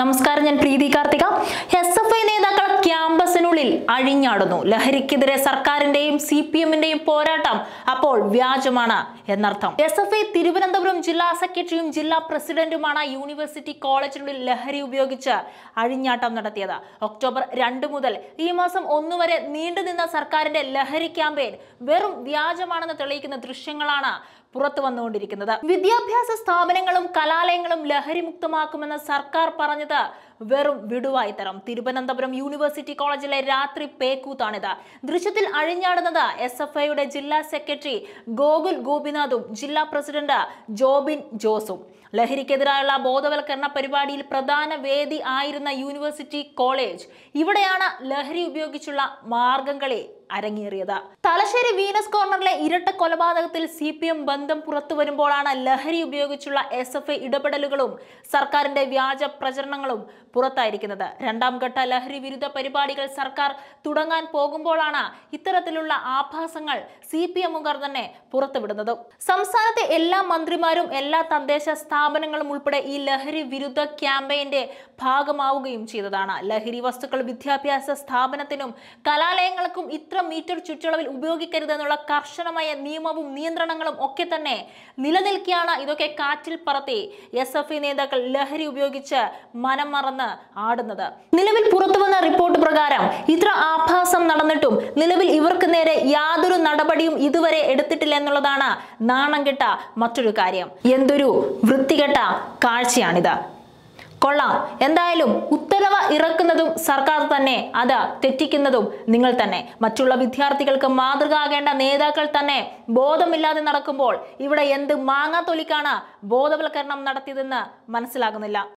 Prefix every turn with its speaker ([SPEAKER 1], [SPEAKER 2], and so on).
[SPEAKER 1] നമസ്കാരം ഞാൻ Preethi Karthika S F I നേതാക്കൾ ക്യാമ്പസിനുള്ളിൽ അഴിഞ്ഞാടുന്നു ലഹരിക്കെതിരെ സർക്കാരിന്റെയും സി പി എമ്മിന്റെയും പോരാട്ടം അപ്പോൾ വ്യാജമാണ് എന്നർത്ഥം എസ് എഫ് ഐ തിരുവനന്തപുരം ജില്ലാ സെക്രട്ടറിയും ജില്ലാ പ്രസിഡന്റുമാണ് യൂണിവേഴ്സിറ്റി കോളേജിനുള്ളിൽ ലഹരി ഉപയോഗിച്ച് അഴിഞ്ഞാട്ടം നടത്തിയത് ഒക്ടോബർ രണ്ട് മുതൽ ഈ മാസം ഒന്ന് വരെ നീണ്ടുനിന്ന സർക്കാരിന്റെ ലഹരി ക്യാമ്പയിൻ വെറും വ്യാജമാണെന്ന് തെളിയിക്കുന്ന ദൃശ്യങ്ങളാണ് പുറത്തു വന്നുകൊണ്ടിരിക്കുന്നത് വിദ്യാഭ്യാസ സ്ഥാപനങ്ങളും കലാലയങ്ങളും മുക്തമാക്കുമെന്ന് സർക്കാർ പറഞ്ഞത് വെറും വിടുവായി തരം തിരുവനന്തപുരം യൂണിവേഴ്സിറ്റി കോളേജിലെ രാത്രി പേക്കൂത്താണിത് ദൃശ്യത്തിൽ അഴിഞ്ഞാടുന്നത് എസ് എഫ് ഐയുടെ ജില്ലാ സെക്രട്ടറി ഗോകുൽ ഗോപിനാഥും ജില്ലാ പ്രസിഡന്റ് ജോബിൻ ജോസും ലഹരിക്കെതിരായുള്ള ബോധവൽക്കരണ പരിപാടിയിൽ പ്രധാന വേദി ആയിരുന്ന യൂണിവേഴ്സിറ്റി കോളേജ് ഇവിടെയാണ് ലഹരി ഉപയോഗിച്ചുള്ള മാർഗംകളി അരങ്ങേറിയത് തലശ്ശേരി വീനസ് കോർണറിലെ ഇരട്ട കൊലപാതകത്തിൽ സി പി എം ബന്ധം പുറത്തു വരുമ്പോഴാണ് ലഹരി ഉപയോഗിച്ചുള്ള എസ് എഫ് ഐ ഇടപെടലുകളും സർക്കാരിന്റെ വ്യാജ പ്രചരണങ്ങളും പുറത്തായിരിക്കുന്നത് രണ്ടാം ഘട്ട ലഹരി വിരുദ്ധ പരിപാടികൾ സർക്കാർ തുടങ്ങാൻ പോകുമ്പോഴാണ് ഇത്തരത്തിലുള്ള ആഭാസങ്ങൾ സി പി എമ്മുകാർ തന്നെ പുറത്തുവിടുന്നത് സംസ്ഥാനത്തെ എല്ലാ മന്ത്രിമാരും എല്ലാ തദ്ദേശ സ്ഥാപനങ്ങളും ഉൾപ്പെടെ ഈ ലഹരി വിരുദ്ധ ക്യാമ്പയിന്റെ ഭാഗമാവുകയും ചെയ്തതാണ് ലഹരി വസ്തുക്കൾ വിദ്യാഭ്യാസ സ്ഥാപനത്തിനും കലാലയങ്ങൾക്കും ഇത്തരം ഇത്ര മീറ്റർ ചുറ്റളവിൽ ഉപയോഗിക്കരുതെന്നുള്ള കർശനമായ നിയമവും നിയന്ത്രണങ്ങളും ഒക്കെ തന്നെ നിലനിൽക്കുകയാണ് ഇതൊക്കെ കാറ്റിൽ പറത്തി എസ് എഫ് ഐ നേതാക്കൾ ലഹരി ഉപയോഗിച്ച് മനം മറന്ന് ആടുന്നത് നിലവിൽ പുറത്തു വന്ന റിപ്പോർട്ട് പ്രകാരം ഇത്ര ആഭാസം നടന്നിട്ടും നിലവിൽ ഇവർക്ക് നേരെ യാതൊരു നടപടിയും ഇതുവരെ എടുത്തിട്ടില്ല എന്നുള്ളതാണ് നാണം കെട്ട മറ്റൊരു കാര്യം എന്തൊരു വൃത്തികെട്ട കാഴ്ചയാണിത് കൊള്ളാം എന്തായാലും ഉത്തരവ് ഇറക്കുന്നതും സർക്കാർ തന്നെ അത് തെറ്റിക്കുന്നതും നിങ്ങൾ തന്നെ മറ്റുള്ള വിദ്യാർത്ഥികൾക്ക് മാതൃകയാകേണ്ട നേതാക്കൾ തന്നെ ബോധമില്ലാതെ നടക്കുമ്പോൾ ഇവിടെ എന്ത് മാങ്ങാത്തൊലിക്കാണ് ബോധവൽക്കരണം നടത്തിയതെന്ന് മനസ്സിലാകുന്നില്ല